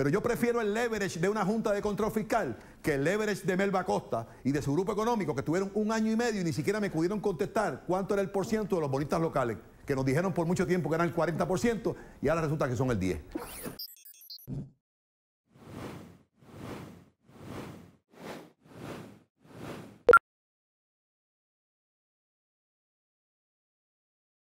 Pero yo prefiero el leverage de una Junta de Control Fiscal que el leverage de Melba Costa y de su grupo económico que tuvieron un año y medio y ni siquiera me pudieron contestar cuánto era el por de los bonistas locales, que nos dijeron por mucho tiempo que eran el 40% y ahora resulta que son el 10%.